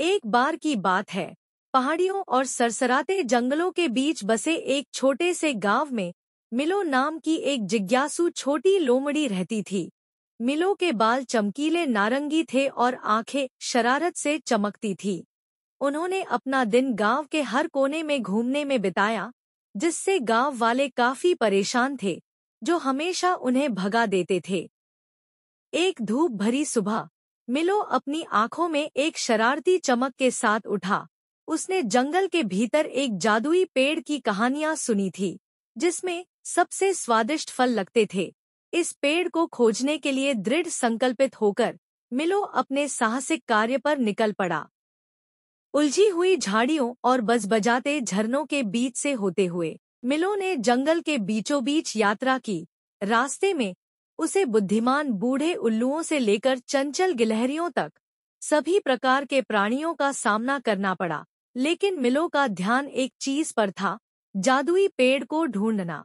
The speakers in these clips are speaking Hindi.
एक बार की बात है पहाड़ियों और सरसराते जंगलों के बीच बसे एक छोटे से गांव में मिलो नाम की एक जिज्ञासु छोटी लोमड़ी रहती थी मिलो के बाल चमकीले नारंगी थे और आंखें शरारत से चमकती थी उन्होंने अपना दिन गांव के हर कोने में घूमने में बिताया जिससे गांव वाले काफी परेशान थे जो हमेशा उन्हें भगा देते थे एक धूप भरी सुबह मिलो अपनी आंखों में एक शरारती चमक के साथ उठा उसने जंगल के भीतर एक जादुई पेड़ की कहानियां सुनी थी जिसमें सबसे स्वादिष्ट फल लगते थे इस पेड़ को खोजने के लिए दृढ़ संकल्पित होकर मिलो अपने साहसिक कार्य पर निकल पड़ा उलझी हुई झाड़ियों और बजबजाते झरनों के बीच से होते हुए मिलो ने जंगल के बीचों बीच यात्रा की रास्ते में उसे बुद्धिमान बूढ़े उल्लुओं से लेकर चंचल गिलहरियों तक सभी प्रकार के प्राणियों का सामना करना पड़ा लेकिन मिलो का ध्यान एक चीज पर था जादुई पेड़ को ढूंढना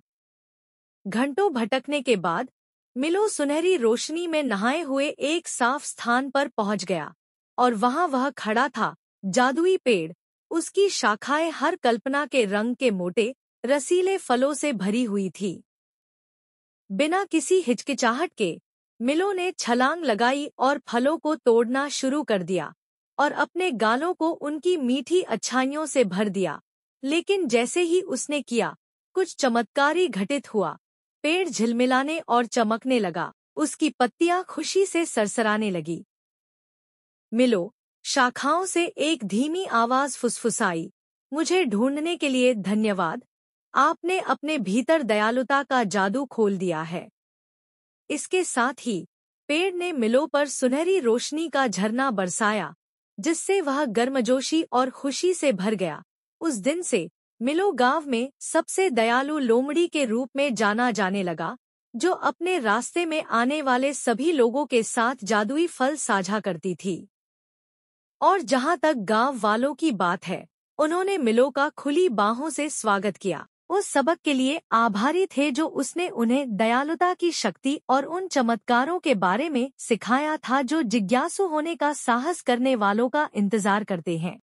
घंटों भटकने के बाद मिलो सुनहरी रोशनी में नहाए हुए एक साफ स्थान पर पहुंच गया और वहां वह खड़ा था जादुई पेड़ उसकी शाखाएं हर कल्पना के रंग के मोटे रसीले फलों से भरी हुई थी बिना किसी हिचकिचाहट के मिलों ने छलांग लगाई और फलों को तोड़ना शुरू कर दिया और अपने गालों को उनकी मीठी अच्छाइयों से भर दिया लेकिन जैसे ही उसने किया कुछ चमत्कारी घटित हुआ पेड़ झिलमिलाने और चमकने लगा उसकी पत्तियां खुशी से सरसराने लगी मिलो शाखाओं से एक धीमी आवाज फुसफुसाई मुझे ढूंढने के लिए धन्यवाद आपने अपने भीतर दयालुता का जादू खोल दिया है इसके साथ ही पेड़ ने मिलों पर सुनहरी रोशनी का झरना बरसाया जिससे वह गर्मजोशी और खुशी से भर गया उस दिन से मिलो गांव में सबसे दयालु लोमड़ी के रूप में जाना जाने लगा जो अपने रास्ते में आने वाले सभी लोगों के साथ जादुई फल साझा करती थी और जहां तक गांव वालों की बात है उन्होंने मिलो का खुली बाहों से स्वागत किया उस सबक के लिए आभारी थे जो उसने उन्हें दयालुता की शक्ति और उन चमत्कारों के बारे में सिखाया था जो जिज्ञासु होने का साहस करने वालों का इंतजार करते हैं